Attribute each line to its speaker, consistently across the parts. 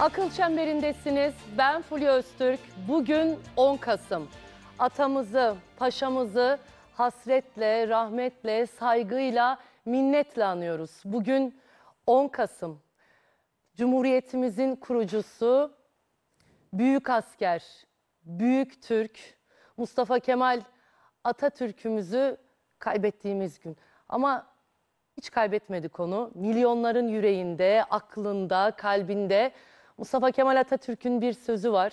Speaker 1: Akıl çemberindesiniz. Ben Fulya Öztürk. Bugün 10 Kasım. Atamızı, paşamızı hasretle, rahmetle, saygıyla, minnetle anıyoruz. Bugün 10 Kasım. Cumhuriyetimizin kurucusu, büyük asker, büyük Türk, Mustafa Kemal Atatürk'ümüzü kaybettiğimiz gün. Ama hiç kaybetmedik onu. Milyonların yüreğinde, aklında, kalbinde Mustafa Kemal Atatürk'ün bir sözü var.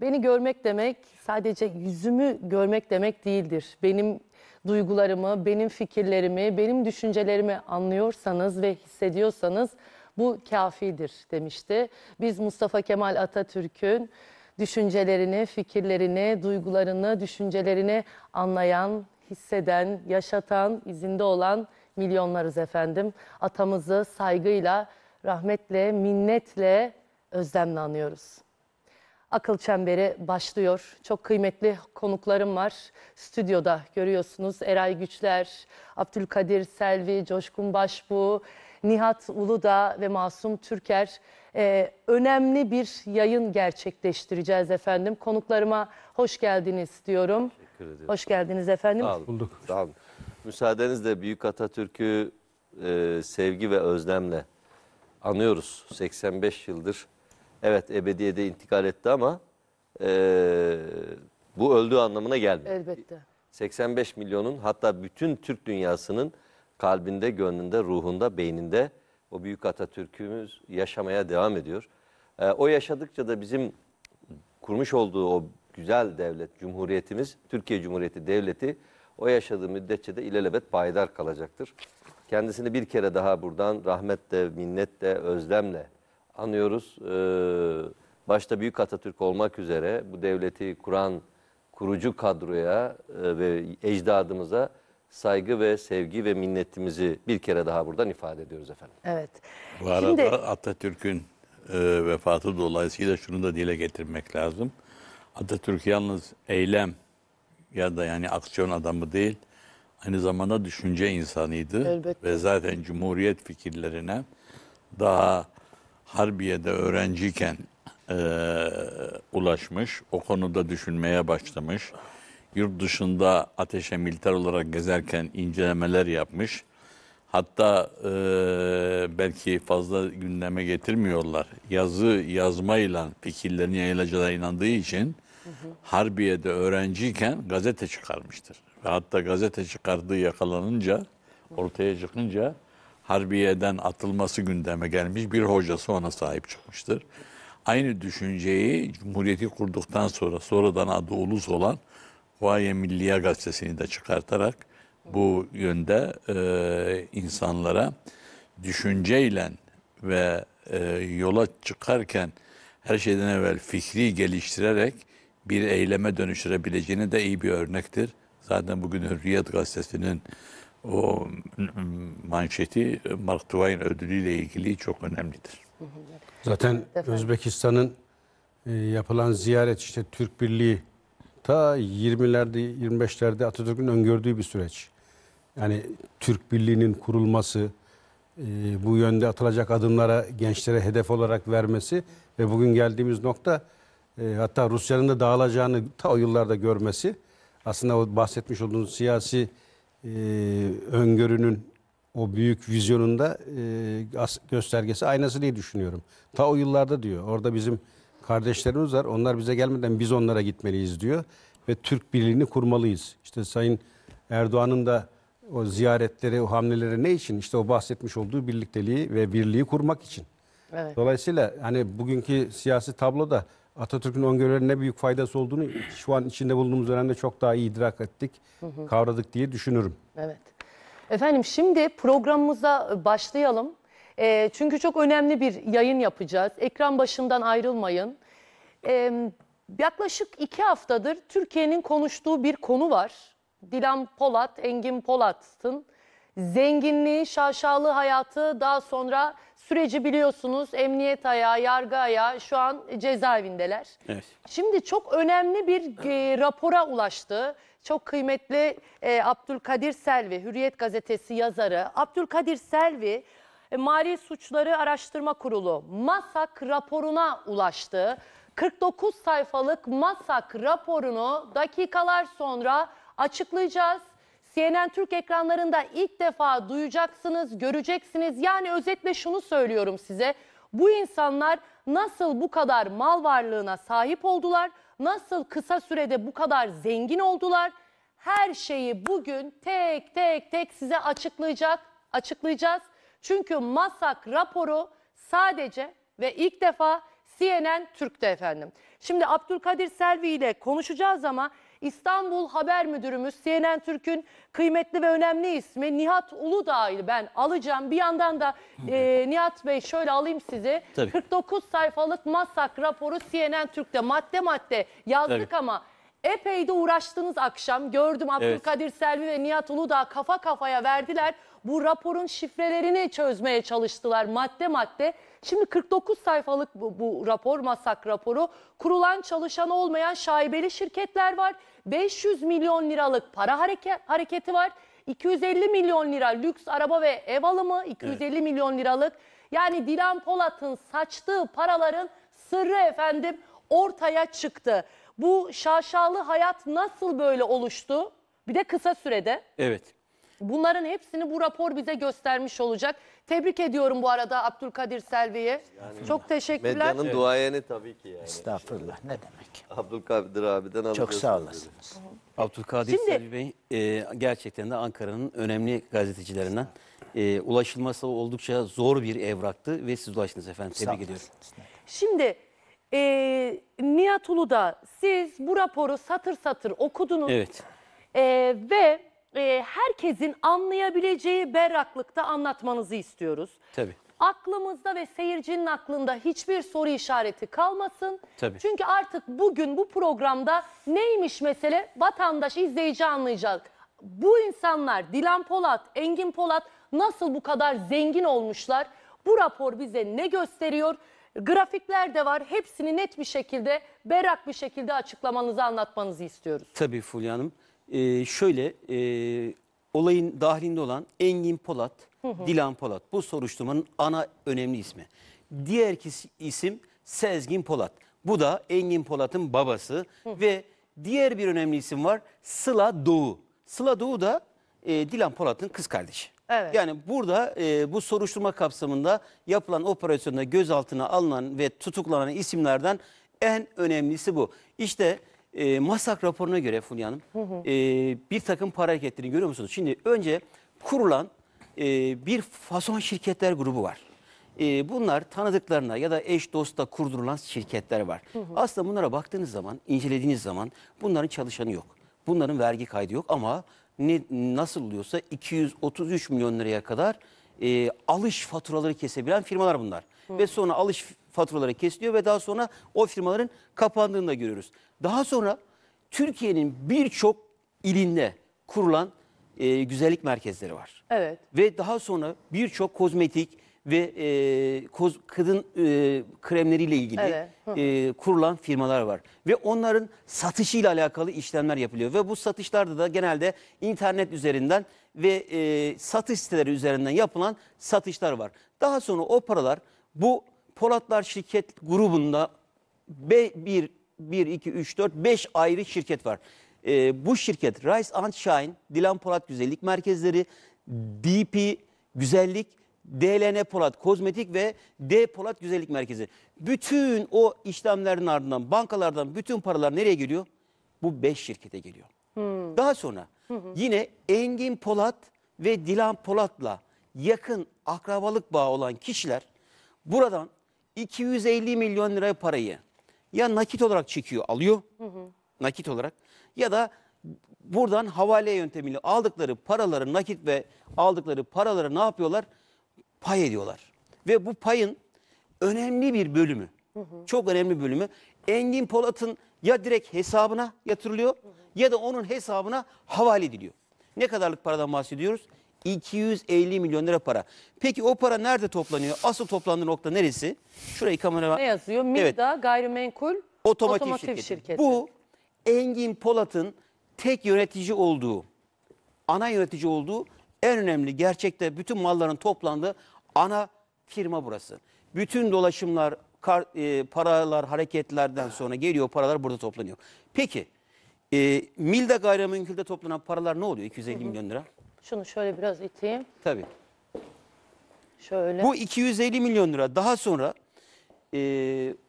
Speaker 1: Beni görmek demek sadece yüzümü görmek demek değildir. Benim duygularımı, benim fikirlerimi, benim düşüncelerimi anlıyorsanız ve hissediyorsanız bu kafidir demişti. Biz Mustafa Kemal Atatürk'ün düşüncelerini, fikirlerini, duygularını, düşüncelerini anlayan, hisseden, yaşatan, izinde olan milyonlarız efendim. Atamızı saygıyla, rahmetle, minnetle özlemle anıyoruz. Akıl Çemberi başlıyor. Çok kıymetli konuklarım var. Stüdyoda görüyorsunuz Eray Güçler, Abdülkadir Selvi, Coşkun Başbu, Nihat Uludağ ve Masum Türker. Ee, önemli bir yayın gerçekleştireceğiz efendim. Konuklarıma hoş geldiniz diyorum. Teşekkür ederim. Hoş geldiniz efendim. Sağ olun.
Speaker 2: Bulduk. Sağ olun. Müsaadenizle Büyük Atatürk'ü e, sevgi ve özlemle anıyoruz. 85 yıldır evet ebediyede intikal etti ama e, bu öldüğü anlamına gelmiyor. Elbette. 85 milyonun hatta bütün Türk dünyasının kalbinde, gönlünde, ruhunda, beyninde o büyük Atatürk'ümüz yaşamaya devam ediyor. E, o yaşadıkça da bizim kurmuş olduğu o güzel devlet, cumhuriyetimiz, Türkiye Cumhuriyeti Devleti o yaşadığı müddetçe de ilelebet payidar kalacaktır. Kendisini bir kere daha buradan rahmetle, minnetle, özlemle anıyoruz. Ee, başta Büyük Atatürk olmak üzere bu devleti kuran kurucu kadroya e, ve ecdadımıza saygı ve sevgi
Speaker 3: ve minnetimizi bir kere daha buradan ifade ediyoruz efendim. Evet. Bu arada Şimdi... Atatürk'ün e, vefatı dolayısıyla şunu da dile getirmek lazım. Atatürk yalnız eylem ya da yani aksiyon adamı değil, aynı zamanda düşünce insanıydı. Elbette. Ve zaten Cumhuriyet fikirlerine daha Harbiye'de öğrenciyken e, ulaşmış. O konuda düşünmeye başlamış. Yurt dışında ateşe militer olarak gezerken incelemeler yapmış. Hatta e, belki fazla gündeme getirmiyorlar. Yazı yazmayla fikirlerini yayılacağına inandığı için hı hı. Harbiye'de öğrenciyken gazete çıkarmıştır. Ve hatta gazete çıkardığı yakalanınca, ortaya çıkınca harbiyeden atılması gündeme gelmiş bir hocası ona sahip çıkmıştır. Aynı düşünceyi Cumhuriyeti kurduktan sonra sonradan adı ulus olan Huaye Milliye gazetesini de çıkartarak bu yönde e, insanlara düşünceyle ve e, yola çıkarken her şeyden evvel fikri geliştirerek bir eyleme dönüştürebileceğini de iyi bir örnektir. Zaten bugün Hürriyet gazetesinin o manşeti Mark Twain ödülüyle ilgili çok önemlidir.
Speaker 1: Zaten
Speaker 4: Özbekistan'ın e, yapılan ziyaret işte Türk Birliği ta 20'lerde 25'lerde Atatürk'ün öngördüğü bir süreç. Yani Türk Birliği'nin kurulması, e, bu yönde atılacak adımlara gençlere hedef olarak vermesi ve bugün geldiğimiz nokta e, hatta Rusya'nın da dağılacağını ta o yıllarda görmesi aslında o bahsetmiş olduğunuz siyasi ee, öngörünün o büyük vizyonunda e, göstergesi aynası diye düşünüyorum. Ta o yıllarda diyor. Orada bizim kardeşlerimiz var. Onlar bize gelmeden biz onlara gitmeliyiz diyor. Ve Türk birliğini kurmalıyız. İşte Sayın Erdoğan'ın da o ziyaretleri, o hamleleri ne için? İşte o bahsetmiş olduğu birlikteliği ve birliği kurmak için. Evet. Dolayısıyla hani bugünkü siyasi tabloda Atatürk'ün öngörülerine büyük faydası olduğunu şu an içinde bulunduğumuz dönemde çok daha iyi idrak ettik, kavradık diye düşünürüm.
Speaker 1: Evet. Efendim şimdi programımıza başlayalım. E, çünkü çok önemli bir yayın yapacağız. Ekran başından ayrılmayın. E, yaklaşık iki haftadır Türkiye'nin konuştuğu bir konu var. Dilan Polat, Engin Polat'ın zenginliği, şaşalı hayatı daha sonra süreci biliyorsunuz emniyet ayağı, yargı ayağı şu an cezaevindeler. Evet. Şimdi çok önemli bir e, rapora ulaştı. Çok kıymetli e, Abdülkadir Selvi, Hürriyet gazetesi yazarı. Abdülkadir Selvi e, Mali Suçları Araştırma Kurulu MASAK raporuna ulaştı. 49 sayfalık MASAK raporunu dakikalar sonra açıklayacağız. CNN Türk ekranlarında ilk defa duyacaksınız, göreceksiniz. Yani özetle şunu söylüyorum size. Bu insanlar nasıl bu kadar mal varlığına sahip oldular? Nasıl kısa sürede bu kadar zengin oldular? Her şeyi bugün tek tek tek size açıklayacak, açıklayacağız. Çünkü MASAK raporu sadece ve ilk defa CNN Türk'te efendim. Şimdi Abdülkadir Selvi ile konuşacağız ama İstanbul Haber Müdürümüz CNN Türk'ün kıymetli ve önemli ismi Nihat Uludağ'ı ben alacağım. Bir yandan da e, Nihat Bey şöyle alayım sizi. Tabii. 49 sayfalık Masak raporu CNN Türk'te madde madde yazdık Tabii. ama epey de uğraştınız akşam. Gördüm Abdülkadir evet. Selvi ve Nihat Uludağ kafa kafaya verdiler bu raporun şifrelerini çözmeye çalıştılar madde madde. Şimdi 49 sayfalık bu, bu rapor, masak raporu. Kurulan çalışan olmayan şaibeli şirketler var. 500 milyon liralık para hareke, hareketi var. 250 milyon lira lüks araba ve ev alımı, 250 evet. milyon liralık. Yani Dilan Polat'ın saçtığı paraların sırrı efendim ortaya çıktı. Bu şaşalı hayat nasıl böyle oluştu? Bir de kısa sürede. Evet. Bunların hepsini bu rapor bize göstermiş olacak. Tebrik ediyorum bu arada Abdülkadir Selvi'ye. Yani Çok teşekkürler. Medyanın evet. duayeni
Speaker 2: tabii ki yani. Estağfurullah ne demek. Abdülkadir abiden Çok sağ olasınız.
Speaker 5: Abdülkadir Şimdi, Selvi Bey e, gerçekten de Ankara'nın önemli gazetecilerinden. E, ulaşılması oldukça zor bir evraktı ve siz ulaştınız efendim. Tebrik ediyorum.
Speaker 1: Şimdi... E, Nihat Ulu'da siz bu raporu satır satır okudunuz. Evet. E, ve e, herkesin anlayabileceği berraklıkta anlatmanızı istiyoruz. Tabii. Aklımızda ve seyircinin aklında hiçbir soru işareti kalmasın. Tabii. Çünkü artık bugün bu programda neymiş mesele vatandaş izleyici anlayacak. Bu insanlar Dilan Polat, Engin Polat nasıl bu kadar zengin olmuşlar? Bu rapor bize ne gösteriyor? Grafikler de var. Hepsini net bir şekilde, berrak bir şekilde açıklamanızı, anlatmanızı istiyoruz.
Speaker 5: Tabii Fulya Hanım e, şöyle e, olayın dahilinde olan Engin Polat, Dilan Polat. Bu soruşturmanın ana önemli ismi. Diğer kis- isim Sezgin Polat. Bu da Engin Polat'ın babası ve diğer bir önemli isim var Sıla Doğu. Sıla Doğu da e, Dilan Polat'ın kız kardeşi. Evet. Yani burada e, bu soruşturma kapsamında yapılan operasyonda gözaltına alınan ve tutuklanan isimlerden en önemlisi bu. İşte e, ee, Masak raporuna göre Fulya Hanım hı hı. E, bir takım para hareketlerini görüyor musunuz? Şimdi önce kurulan e, bir fason şirketler grubu var. E, bunlar tanıdıklarına ya da eş dosta kurdurulan şirketler var. Hı hı. Aslında bunlara baktığınız zaman, incelediğiniz zaman bunların çalışanı yok. Bunların vergi kaydı yok ama ne, nasıl oluyorsa 233 milyon liraya kadar e, alış faturaları kesebilen firmalar bunlar. Hı. Ve sonra alış faturaları kesiliyor ve daha sonra o firmaların kapandığını da görüyoruz. Daha sonra Türkiye'nin birçok ilinde kurulan e, güzellik merkezleri var. Evet. Ve daha sonra birçok kozmetik ve e, koz, kadın e, kremleriyle ilgili evet. e, kurulan firmalar var. Ve onların satışıyla alakalı işlemler yapılıyor. Ve bu satışlarda da genelde internet üzerinden ve e, satış siteleri üzerinden yapılan satışlar var. Daha sonra o paralar bu Polatlar Şirket grubunda b bir 1, 2, 3, 4, 5 ayrı şirket var. E, bu şirket Rice and Shine, Dilan Polat Güzellik Merkezleri, DP Güzellik, DLN Polat Kozmetik ve D Polat Güzellik Merkezi. Bütün o işlemlerin ardından bankalardan bütün paralar nereye geliyor? Bu 5 şirkete geliyor. Hmm. Daha sonra hı hı. yine Engin Polat ve Dilan Polat'la yakın akrabalık bağı olan kişiler buradan 250 milyon lira parayı ya nakit olarak çekiyor, alıyor. Hı hı. Nakit olarak. Ya da buradan havale yöntemiyle aldıkları paraları nakit ve aldıkları paraları ne yapıyorlar? Pay ediyorlar. Ve bu payın önemli bir bölümü, hı hı. çok önemli bölümü Engin Polat'ın ya direkt hesabına yatırılıyor hı hı. ya da onun hesabına havale ediliyor. Ne kadarlık paradan bahsediyoruz? 250 milyon lira para. Peki o para nerede toplanıyor? Asıl toplandığı nokta neresi? Şurayı kamera var. Ne yazıyor?
Speaker 1: MİDA gayrimenkul otomotiv, otomotiv şirketi. şirketi. Bu Engin
Speaker 5: Polat'ın tek yönetici olduğu, ana yönetici olduğu en önemli gerçekte bütün malların toplandığı ana firma burası. Bütün dolaşımlar, kar, e, paralar, hareketlerden sonra geliyor paralar burada toplanıyor. Peki e, Milda gayrimenkulde toplanan paralar ne oluyor 250 hı hı. milyon lira?
Speaker 1: Şunu şöyle biraz iteyim.
Speaker 5: Tabii. Şöyle. Bu 250 milyon lira. Daha sonra e,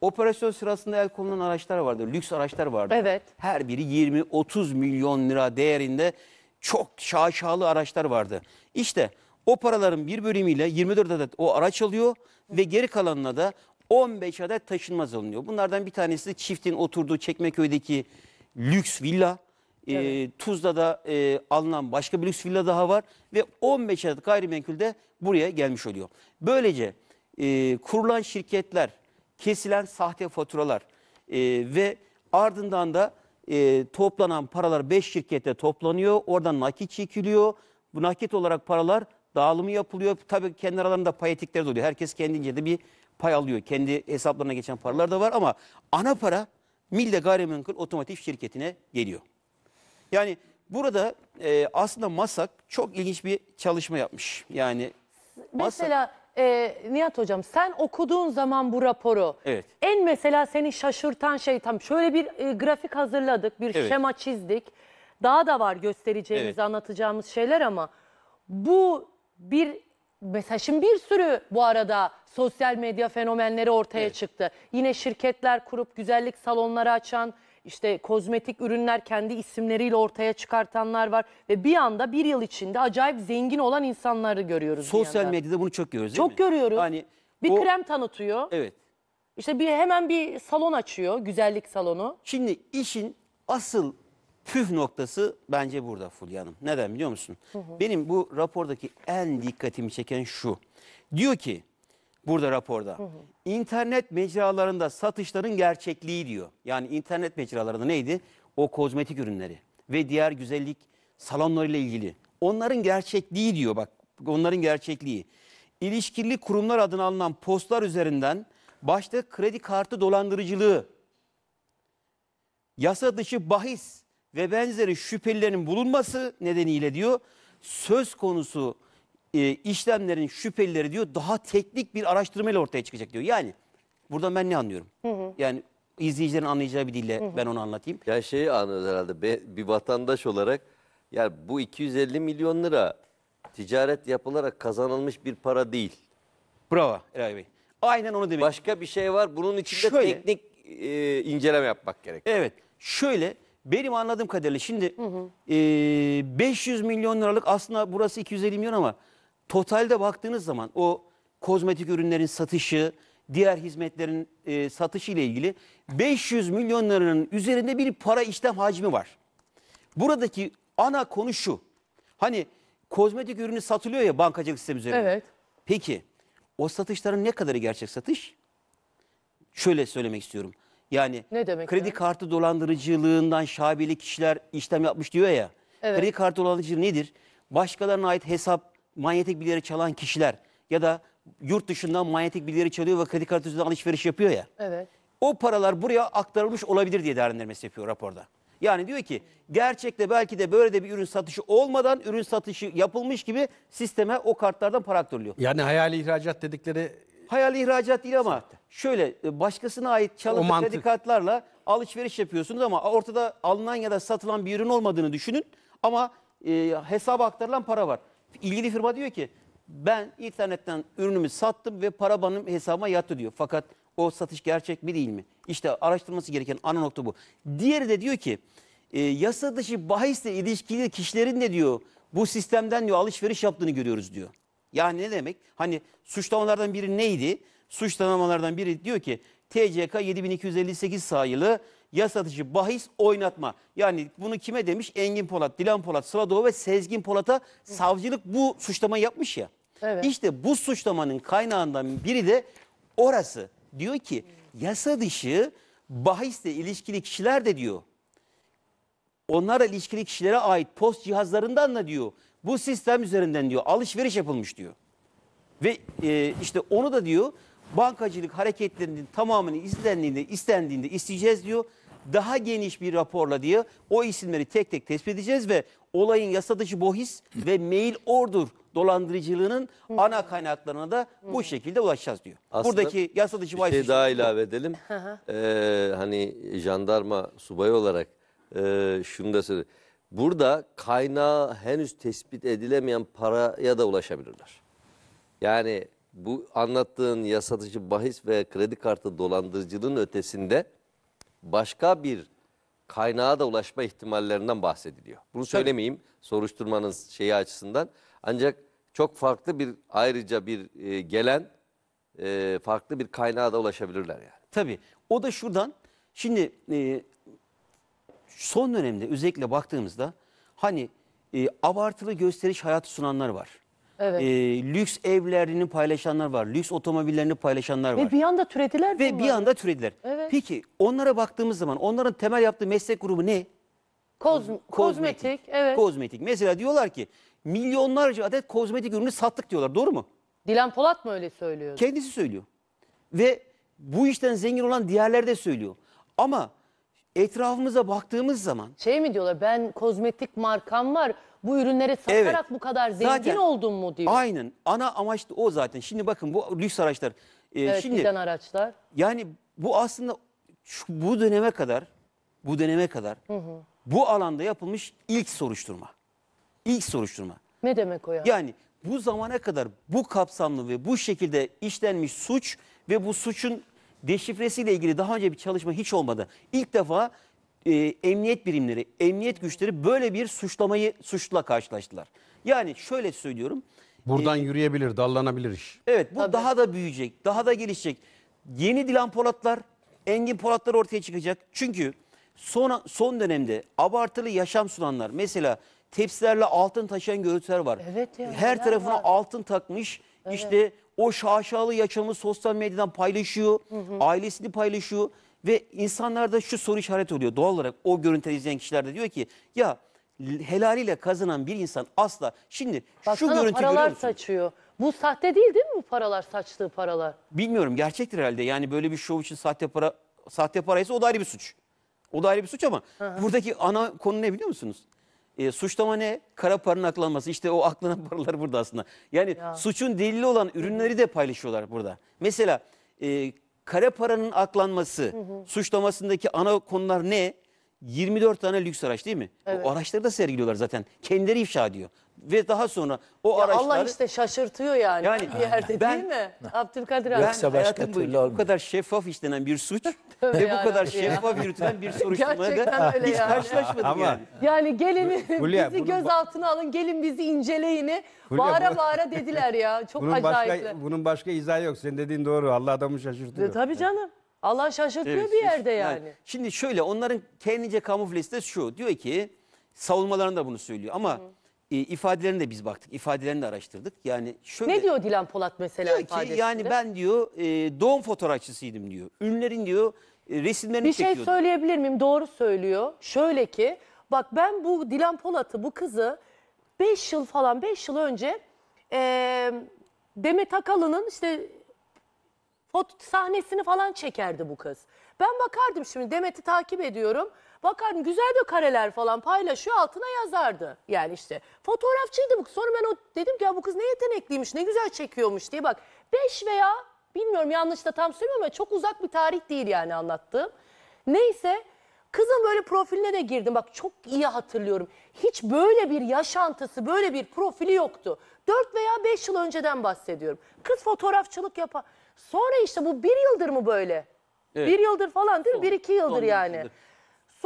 Speaker 5: operasyon sırasında el konulan araçlar vardı. Lüks araçlar vardı. Evet. Her biri 20-30 milyon lira değerinde çok şaşalı araçlar vardı. İşte o paraların bir bölümüyle 24 adet o araç alıyor ve geri kalanına da 15 adet taşınmaz alınıyor. Bunlardan bir tanesi çiftin oturduğu Çekmeköy'deki lüks villa. Evet. E, Tuzla'da e, alınan başka bir lüks villa daha var ve 15 adet gayrimenkul de buraya gelmiş oluyor. Böylece e, kurulan şirketler, kesilen sahte faturalar e, ve ardından da e, toplanan paralar 5 şirkette toplanıyor. Oradan nakit çekiliyor. Bu nakit olarak paralar dağılımı yapılıyor. Tabii kendi aralarında pay etikleri de oluyor. Herkes kendince de bir pay alıyor. Kendi hesaplarına geçen paralar da var ama ana para Milde Gayrimenkul Otomotiv Şirketi'ne geliyor. Yani burada e, aslında MASAK çok ilginç bir çalışma yapmış. Yani
Speaker 1: Mesela e, Nihat Hocam sen okuduğun zaman bu raporu Evet. en mesela seni şaşırtan şey tam şöyle bir e, grafik hazırladık, bir Evet. şema çizdik. Daha da var göstereceğimiz, Evet. anlatacağımız şeyler ama bu bir mesela şimdi bir sürü bu arada sosyal medya fenomenleri ortaya Evet. çıktı. Yine şirketler kurup güzellik salonları açan işte kozmetik ürünler kendi isimleriyle ortaya çıkartanlar var ve bir anda bir yıl içinde acayip zengin olan insanları görüyoruz. Sosyal medyada
Speaker 5: bunu çok görüyoruz Çok görüyoruz. Hani bir o- krem
Speaker 1: tanıtıyor. Evet. İşte bir hemen bir salon açıyor, güzellik salonu. Şimdi işin asıl
Speaker 5: püf noktası bence burada Fulya Hanım. Neden biliyor musun? Benim bu rapordaki en dikkatimi çeken şu. Diyor ki Burada raporda. Hı hı. İnternet mecralarında satışların gerçekliği diyor. Yani internet mecralarında neydi? O kozmetik ürünleri ve diğer güzellik salonlarıyla ilgili. Onların gerçekliği diyor bak. Onların gerçekliği. İlişkili kurumlar adına alınan postlar üzerinden başta kredi kartı dolandırıcılığı, yasa dışı bahis ve benzeri şüphelilerin bulunması nedeniyle diyor söz konusu e, işlemlerin şüphelileri diyor daha teknik bir araştırmayla ortaya çıkacak diyor. Yani
Speaker 2: buradan ben ne anlıyorum? Hı hı. Yani izleyicilerin anlayacağı bir dille hı hı. ben onu anlatayım. Ya şeyi anlıyoruz herhalde be, bir vatandaş olarak yani bu 250 milyon lira ticaret yapılarak kazanılmış bir para değil. Bravo Eray Bey. Aynen onu demek. Başka bir şey
Speaker 5: var. Bunun içinde Şöyle, teknik e, inceleme yapmak gerek. Evet. Şöyle benim anladığım kadarıyla şimdi hı hı. E, 500 milyon liralık aslında burası 250 milyon ama totalde baktığınız zaman o kozmetik ürünlerin satışı, diğer hizmetlerin e, satışı ile ilgili 500 milyonların üzerinde bir para işlem hacmi var. Buradaki ana konu şu. Hani kozmetik ürünü satılıyor ya bankacılık sistemi üzerinde. Evet. Peki o satışların ne kadarı gerçek satış? Şöyle söylemek istiyorum. Yani ne demek kredi yani? kartı dolandırıcılığından şabeli kişiler işlem yapmış diyor ya. Evet. Kredi kartı dolandırıcılığı nedir? Başkalarına ait hesap manyetik bilgileri çalan kişiler ya da yurt dışından manyetik bilgileri çalıyor ve kredi kartı üzerinden alışveriş yapıyor ya. Evet. O paralar buraya aktarılmış olabilir diye değerlendirmesi yapıyor raporda. Yani diyor ki gerçekte belki de böyle de bir ürün satışı olmadan ürün satışı yapılmış gibi sisteme o kartlardan para aktarılıyor.
Speaker 4: Yani hayali
Speaker 5: ihracat dedikleri Hayali ihracat değil ama şöyle e, başkasına ait çalıntı kredi kartlarla alışveriş yapıyorsunuz ama ortada alınan ya da satılan bir ürün olmadığını düşünün ama e, hesaba aktarılan para var ilgili firma diyor ki ben internetten ürünümü sattım ve para benim hesabıma yattı diyor. Fakat o satış gerçek mi değil mi? İşte araştırması gereken ana nokta bu. Diğeri de diyor ki e, yasa dışı bahisle ilişkili kişilerin de diyor bu sistemden diyor alışveriş yaptığını görüyoruz diyor. Yani ne demek? Hani suçlamalardan biri neydi? Suçlamalardan biri diyor ki TCK 7258 sayılı yasatıcı bahis oynatma. Yani bunu kime demiş? Engin Polat, Dilan Polat, Sıla Doğu ve Sezgin Polat'a savcılık bu suçlamayı yapmış ya. Evet. İşte bu suçlamanın kaynağından biri de orası. Diyor ki yasa dışı bahisle ilişkili kişiler de diyor. Onlarla ilişkili kişilere ait post cihazlarından da diyor. Bu sistem üzerinden diyor alışveriş yapılmış diyor. Ve e, işte onu da diyor bankacılık hareketlerinin tamamını izlendiğinde, istendiğinde isteyeceğiz diyor daha geniş bir raporla diye o isimleri tek tek tespit edeceğiz ve olayın yasadışı dışı bahis ve mail order dolandırıcılığının ana kaynaklarına da bu şekilde ulaşacağız diyor.
Speaker 2: Aslında Buradaki yasadışı dışı bahis Bir şey daha ilave edelim. Ee, hani jandarma subayı olarak e, şunu da söyleyeyim. Burada kaynağı henüz tespit edilemeyen paraya da ulaşabilirler. Yani bu anlattığın yasadışı bahis ve kredi kartı dolandırıcılığının ötesinde başka bir kaynağa da ulaşma ihtimallerinden bahsediliyor. Bunu söylemeyeyim soruşturmanın şeyi açısından. Ancak çok farklı bir ayrıca bir e, gelen e, farklı bir kaynağa da ulaşabilirler yani. Tabii. O da şuradan şimdi e, son dönemde
Speaker 5: özellikle baktığımızda hani e, abartılı gösteriş hayatı sunanlar var. Evet. E, lüks evlerini paylaşanlar var. Lüks otomobillerini paylaşanlar var. Ve bir
Speaker 1: anda türediler Ve bunları. bir anda türediler. Evet. Peki
Speaker 5: onlara baktığımız zaman onların temel yaptığı meslek grubu ne? Koz, kozmetik. kozmetik. Evet. Kozmetik. Mesela diyorlar ki milyonlarca adet kozmetik ürünü sattık diyorlar. Doğru mu?
Speaker 1: Dilan Polat mı öyle söylüyor?
Speaker 5: Kendisi söylüyor. Ve bu işten zengin olan diğerleri de söylüyor. Ama etrafımıza baktığımız zaman
Speaker 1: Şey mi diyorlar ben kozmetik markam var bu ürünleri satarak Evet. bu kadar zengin Zaten- oldun mu
Speaker 5: diyor. Aynen. Ana amaç da o zaten. Şimdi bakın bu lüks araçlar. Ee, Evet, şimdi giden araçlar. yani bu aslında şu, bu döneme kadar bu döneme kadar bu alanda yapılmış ilk soruşturma. İlk soruşturma.
Speaker 1: Ne demek o ya? Yani
Speaker 5: bu zamana kadar bu kapsamlı ve bu şekilde işlenmiş suç ve bu suçun deşifresiyle ilgili daha önce bir çalışma hiç olmadı. İlk defa e, emniyet birimleri, emniyet güçleri böyle bir suçlamayı suçla karşılaştılar. Yani şöyle söylüyorum.
Speaker 4: Buradan e, yürüyebilir, dallanabilir iş.
Speaker 5: Evet bu Tabii. daha da büyüyecek, daha da gelişecek. Yeni Dilan Polatlar, Engin Polatlar ortaya çıkacak. Çünkü son, son dönemde abartılı yaşam sunanlar mesela tepsilerle altın taşıyan görüntüler var.
Speaker 1: Evet ya, Her tarafına var.
Speaker 5: altın takmış evet. işte o şaşalı yaşamı sosyal medyadan paylaşıyor, hı hı. ailesini paylaşıyor. Ve insanlarda şu soru işareti oluyor doğal olarak o görüntü izleyen kişilerde diyor ki ya helaliyle kazanan bir insan asla şimdi Baksana şu görüntü görüyor paralar
Speaker 1: saçıyor. Bu sahte değil değil mi bu paralar saçtığı paralar?
Speaker 5: Bilmiyorum gerçektir herhalde yani böyle bir şov için sahte para sahte paraysa o da ayrı bir suç. O da ayrı bir suç ama buradaki ana konu ne biliyor musunuz? E, suçlama ne? Kara paranın aklanması. İşte o aklanan paralar burada aslında. Yani Ya. suçun delili olan ürünleri de paylaşıyorlar burada. Mesela e, kare paranın aklanması hı hı. suçlamasındaki ana konular ne? 24 tane lüks araç değil mi? Evet. O araçları da sergiliyorlar zaten. Kendileri ifşa ediyor ve daha sonra o Ya araçları Allah işte
Speaker 1: şaşırtıyor yani, Yani bir yerde ben- değil mi? Abdülkadir abi. Yoksa başka hayatım bu
Speaker 5: olmuyor. kadar şeffaf işlenen bir suç ve bu kadar ya. şeffaf yürütülen bir soruşturmaya da hiç yani. karşılaşmadım Ama-
Speaker 1: yani. Yani gelin Hülya, bizi bunun ba- gözaltına alın, gelin bizi inceleyini Hülya, bağıra bağıra dediler ya. Çok Bunun acayipler. başka,
Speaker 4: bunun başka izahı yok. Senin dediğin doğru. Allah adamı şaşırtıyor.
Speaker 1: E, Tabii canım. Allah şaşırtıyor Evet, bir siz- yerde yani.
Speaker 5: Şimdi şöyle onların kendince kamuflesi de şu. Diyor ki savunmalarında bunu söylüyor ama e, ifadelerine de biz baktık. İfadelerini de araştırdık. Yani şöyle
Speaker 1: Ne diyor Dilan Polat mesela diyor ki, yani ben
Speaker 5: diyor e, doğum fotoğrafçısıydım diyor. Ünlerin diyor e,
Speaker 1: resimlerini Bir şey söyleyebilir miyim? Doğru söylüyor. Şöyle ki bak ben bu Dilan Polat'ı bu kızı 5 yıl falan 5 yıl önce eee, Demet Akalın'ın işte fot sahnesini falan çekerdi bu kız. Ben bakardım şimdi Demet'i takip ediyorum. Bakan güzel bir kareler falan paylaşıyor altına yazardı. Yani işte fotoğrafçıydı bu. Sonra ben o dedim ki ya bu kız ne yetenekliymiş ne güzel çekiyormuş diye bak. beş veya bilmiyorum yanlış da tam söylemiyorum ama çok uzak bir tarih değil yani anlattığım. Neyse kızın böyle profiline de girdim bak çok iyi hatırlıyorum. Hiç böyle bir yaşantısı böyle bir profili yoktu. dört veya beş yıl önceden bahsediyorum. Kız fotoğrafçılık yapar. Sonra işte bu bir yıldır mı böyle? Evet. Bir yıldır falan değil mi? Bir iki yıldır yani. yıldır.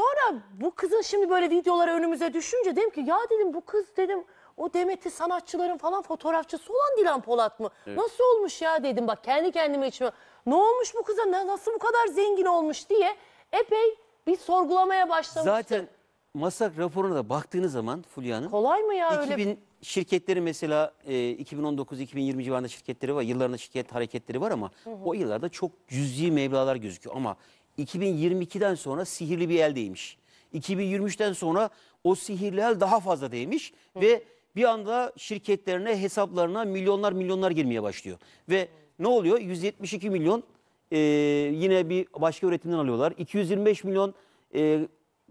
Speaker 1: Sonra bu kızın şimdi böyle videoları önümüze düşünce dedim ki ya dedim bu kız dedim o Demet'i sanatçıların falan fotoğrafçısı olan Dilan Polat mı? Evet. Nasıl olmuş ya dedim bak kendi kendime içime. Ne olmuş bu kıza nasıl bu kadar zengin olmuş diye epey bir sorgulamaya başlamıştım. Zaten
Speaker 5: masak raporuna da baktığınız zaman Fulya'nın Kolay
Speaker 1: mı ya öyle? 2000
Speaker 5: şirketleri mesela e, 2019-2020 civarında şirketleri var. Yıllarında şirket hareketleri var ama o yıllarda çok cüzi meblalar gözüküyor. Ama 2022'den sonra sihirli bir el değmiş. 2023'ten sonra o sihirli el daha fazla değmiş Hı. ve bir anda şirketlerine hesaplarına milyonlar milyonlar girmeye başlıyor. Ve Hı. ne oluyor? 172 milyon e, yine bir başka üretimden alıyorlar. 225 milyon e,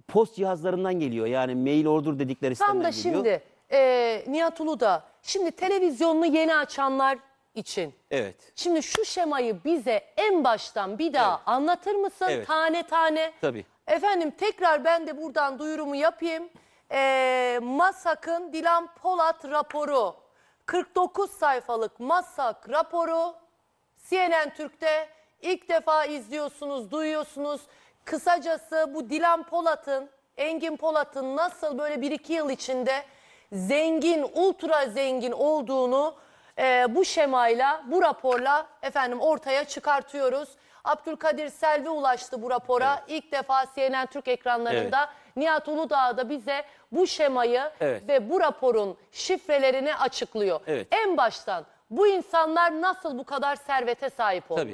Speaker 5: post cihazlarından geliyor. Yani mail order dedikleri sistemden geliyor. Tam da şimdi
Speaker 1: e, Nihat Ulu da şimdi televizyonunu yeni açanlar için. Evet. Şimdi şu şemayı bize en baştan bir daha Evet. anlatır mısın Evet. tane tane? Tabii. Efendim tekrar ben de buradan duyurumu yapayım. Ee, MASAK'ın Dilan Polat raporu. 49 sayfalık MASAK raporu CNN Türk'te ilk defa izliyorsunuz, duyuyorsunuz. Kısacası bu Dilan Polat'ın, Engin Polat'ın nasıl böyle 1-2 yıl içinde zengin, ultra zengin olduğunu e, bu şemayla, bu raporla efendim ortaya çıkartıyoruz. Abdülkadir Selvi ulaştı bu rapora. Evet. İlk defa CNN Türk ekranlarında evet. Nihat Uludağ da bize bu şemayı evet. ve bu raporun şifrelerini açıklıyor. Evet. En baştan bu insanlar nasıl bu kadar servete sahip olmuş?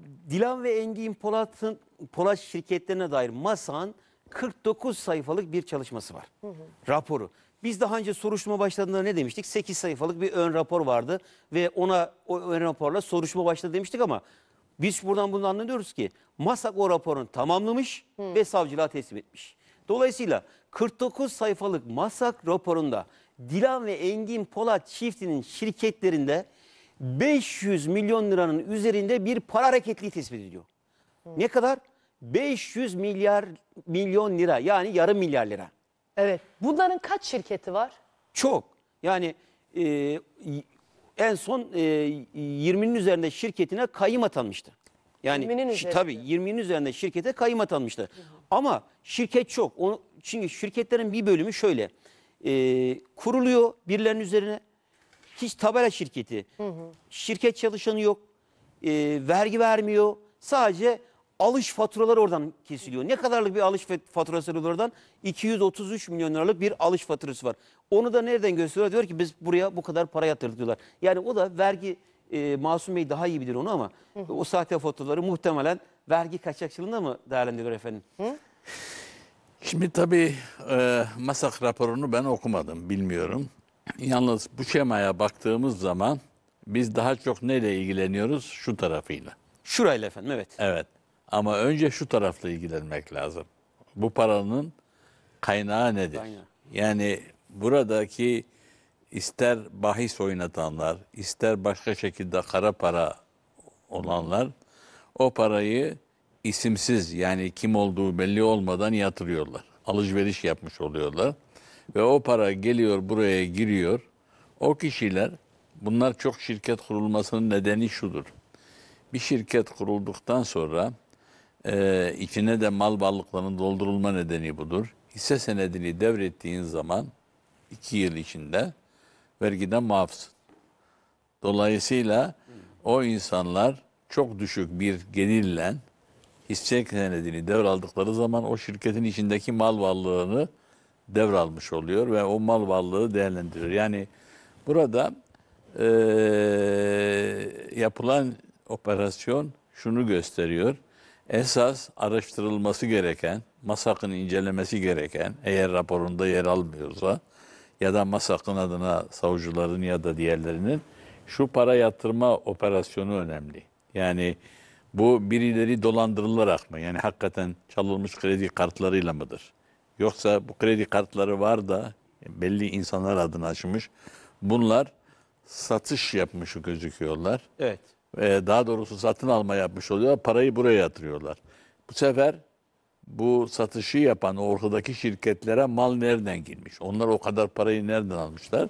Speaker 5: Tabii. Dilan ve Engin Polat'ın Polat şirketlerine dair Masan 49 sayfalık bir çalışması var. Hı hı. Raporu. Biz daha önce soruşturma başladığında ne demiştik? 8 sayfalık bir ön rapor vardı ve ona o ön raporla soruşturma başladı demiştik ama biz buradan bunu anlıyoruz ki Masak o raporunu tamamlamış Hı. ve savcılığa teslim etmiş. Dolayısıyla 49 sayfalık Masak raporunda Dilan ve Engin Polat çiftinin şirketlerinde 500 milyon liranın üzerinde bir para hareketliği tespit ediliyor. Hı. Ne kadar? 500 milyar milyon lira yani yarım milyar lira.
Speaker 1: Evet. Bunların kaç şirketi var?
Speaker 5: Çok. Yani e, en son e, 20'nin üzerinde şirketine kayyım atanmıştı. Yani 20'nin şi, tabii 20'nin üzerinde şirkete kayyım atanmıştı. Hı hı. Ama şirket çok. Onu, çünkü şirketlerin bir bölümü şöyle. E, kuruluyor birilerinin üzerine. Hiç tabela şirketi. Hı hı. Şirket çalışanı yok. E, vergi vermiyor. Sadece alış faturaları oradan kesiliyor. Ne kadarlık bir alış faturası var oradan? 233 milyon liralık bir alış faturası var. Onu da nereden gösteriyor? Diyor ki biz buraya bu kadar para yatırdık diyorlar. Yani o da vergi e, Masum Bey daha iyi bilir onu ama Hı. o sahte faturaları muhtemelen vergi kaçakçılığında mı değerlendiriyor efendim? Hı?
Speaker 3: Şimdi tabii e, MASAK raporunu ben okumadım, bilmiyorum. Yalnız bu şemaya baktığımız zaman biz daha çok neyle ilgileniyoruz? Şu tarafıyla. Şurayla efendim, evet. Evet. Ama önce şu tarafla ilgilenmek lazım. Bu paranın kaynağı nedir? Yani buradaki ister bahis oynatanlar, ister başka şekilde kara para olanlar o parayı isimsiz yani kim olduğu belli olmadan yatırıyorlar. Alışveriş yapmış oluyorlar. Ve o para geliyor buraya giriyor. O kişiler bunlar çok şirket kurulmasının nedeni şudur. Bir şirket kurulduktan sonra ee, içine de mal varlıklarının doldurulma nedeni budur. Hisse senedini devrettiğin zaman iki yıl içinde vergiden muafsın. Dolayısıyla o insanlar çok düşük bir gelirle hisse senedini devraldıkları zaman o şirketin içindeki mal varlığını devralmış oluyor ve o mal varlığı değerlendirir. Yani burada e, yapılan operasyon şunu gösteriyor esas araştırılması gereken, MASAK'ın incelemesi gereken, eğer raporunda yer almıyorsa ya da MASAK'ın adına savcıların ya da diğerlerinin şu para yatırma operasyonu önemli. Yani bu birileri dolandırılarak mı? Yani hakikaten çalınmış kredi kartlarıyla mıdır? Yoksa bu kredi kartları var da belli insanlar adına açmış. Bunlar satış yapmış gözüküyorlar. Evet. Ee, daha doğrusu satın alma yapmış oluyorlar. Parayı buraya yatırıyorlar. Bu sefer bu satışı yapan ortadaki şirketlere mal nereden girmiş? Onlar o kadar parayı nereden almışlar?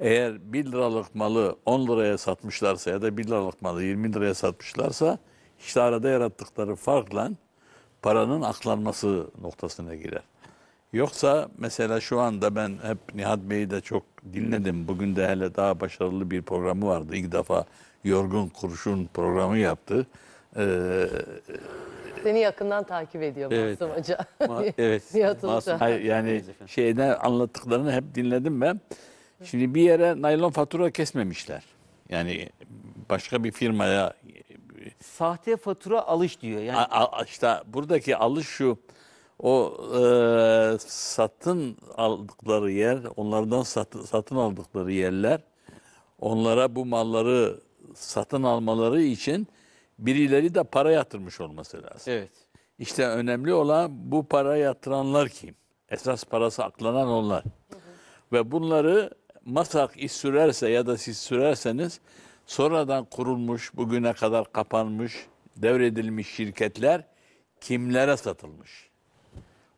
Speaker 3: Eğer 1 liralık malı 10 liraya satmışlarsa ya da 1 liralık malı 20 liraya satmışlarsa işte arada yarattıkları farkla paranın aklanması noktasına girer. Yoksa mesela şu anda ben hep Nihat Bey'i de çok dinledim. Bugün de hele daha başarılı bir programı vardı. İlk defa Yorgun Kurşun programı yaptı. Ee,
Speaker 1: Seni yakından takip ediyor evet. Masum Hoca. Ma
Speaker 3: evet. Masum, hayır, yani şeyden anlattıklarını hep dinledim ben. Şimdi bir yere naylon fatura kesmemişler. Yani başka bir firmaya sahte fatura alış diyor. Yani a, işte buradaki alış şu o e, satın aldıkları yer, onlardan satın, satın aldıkları yerler onlara bu malları satın almaları için birileri de para yatırmış olması lazım. Evet. İşte önemli olan bu para yatıranlar kim? Esas parası aklanan onlar. Hı hı. Ve bunları masak iş sürerse ya da siz sürerseniz sonradan kurulmuş, bugüne kadar kapanmış, devredilmiş şirketler kimlere satılmış?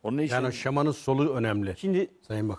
Speaker 3: Onun için yani şemanın solu önemli.
Speaker 2: Şimdi Sayın Bakan